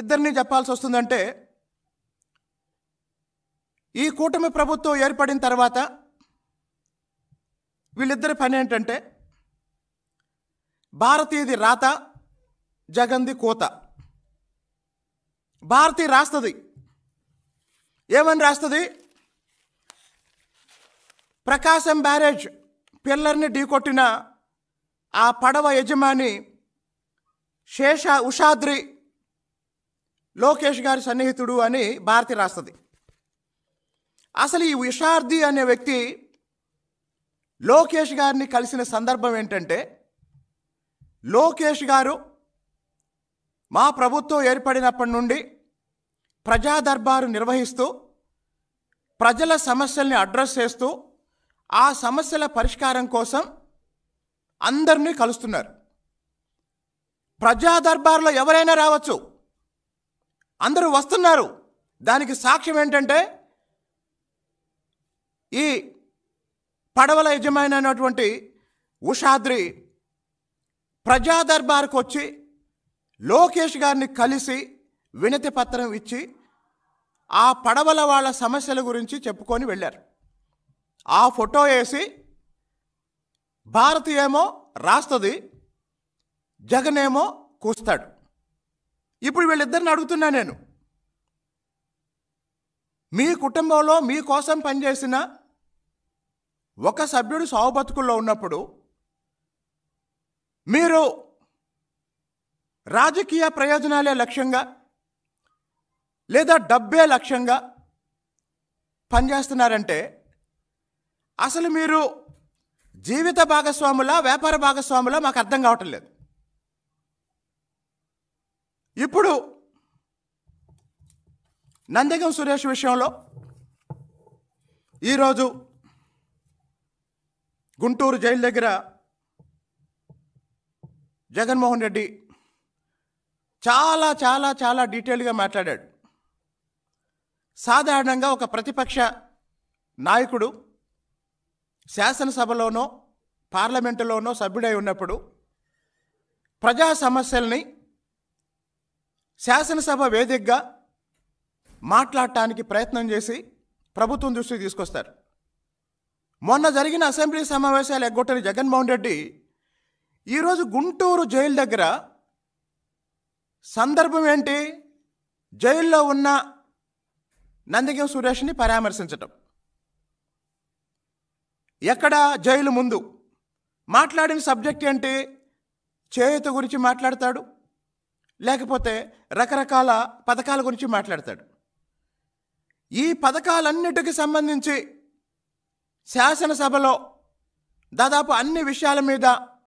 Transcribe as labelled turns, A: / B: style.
A: ఇద్దరిని చెప్పాల్సి వస్తుందంటే ఈ కూటమి ప్రభుత్వం ఏర్పడిన తర్వాత వీళ్ళిద్దరి పని ఏంటంటే భారతీయది రాత జగంది కోత భారతీ రాస్తుంది ఏమని రాస్తుంది ప్రకాశం బ్యారేజ్ పిల్లర్ని ఢీకొట్టిన ఆ పడవ యజమాని శేష ఉషాద్రి లోకేష్ గారి సన్నిహితుడు అని భారతి రాస్తుంది అసలు ఈ విషార్ది అనే వ్యక్తి లోకేష్ గారిని కలిసిన సందర్భం ఏంటంటే లోకేష్ గారు మా ప్రభుత్వం ఏర్పడినప్పటి నుండి ప్రజా దర్బారు నిర్వహిస్తూ ప్రజల సమస్యల్ని అడ్రస్ చేస్తూ ఆ సమస్యల పరిష్కారం కోసం అందరినీ కలుస్తున్నారు ప్రజా ఎవరైనా రావచ్చు అందరూ వస్తున్నారు దానికి సాక్ష్యం ఏంటంటే ఈ పడవల అయినటువంటి ఉషాద్రి ప్రజాదర్బార్కు వచ్చి లోకేష్ గారిని కలిసి వినతి పత్రం ఇచ్చి ఆ పడవల వాళ్ళ సమస్యల గురించి చెప్పుకొని వెళ్ళారు ఆ ఫోటో వేసి భారతి ఏమో రాస్తుంది జగనేమో కూస్తాడు ఇప్పుడు వీళ్ళిద్దరిని అడుగుతున్నా నేను మీ కుటుంబంలో మీకోసం పనిచేసిన ఒక సభ్యుడు సావు ఉన్నప్పుడు మీరు రాజకీయ ప్రయోజనాలే లక్ష్యంగా లేదా డబ్బే లక్ష్యంగా పనిచేస్తున్నారంటే అసలు మీరు జీవిత భాగస్వాముల వ్యాపార భాగస్వాముల మాకు అర్థం కావటం లేదు ఇప్పుడు నందగం సురేష్ విషయంలో ఈరోజు గుంటూరు జైలు దగ్గర జగన్మోహన్ రెడ్డి చాలా చాలా చాలా డీటెయిల్గా మాట్లాడాడు సాధారణంగా ఒక ప్రతిపక్ష నాయకుడు శాసనసభలోనో పార్లమెంటులోనో సభ్యుడై ఉన్నప్పుడు ప్రజా సమస్యల్ని శాసనసభ వేదికగా మాట్లాడటానికి ప్రయత్నం చేసి ప్రభుత్వం దృష్టికి తీసుకొస్తారు మొన్న జరిగిన అసెంబ్లీ సమావేశాలు ఎగ్గొట్టని జగన్మోహన్ రెడ్డి ఈరోజు గుంటూరు జైలు దగ్గర సందర్భం ఏంటి జైల్లో ఉన్న నందిగం సురేష్ని పరామర్శించటం ఎక్కడ జైలు ముందు మాట్లాడిన సబ్జెక్ట్ ఏంటి చేయుత గురించి మాట్లాడతాడు లేకపోతే రకరకాల పథకాల గురించి మాట్లాడతాడు ఈ పథకాలన్నిటికి సంబంధించి శాసనసభలో దాదాపు అన్ని విషయాల మీద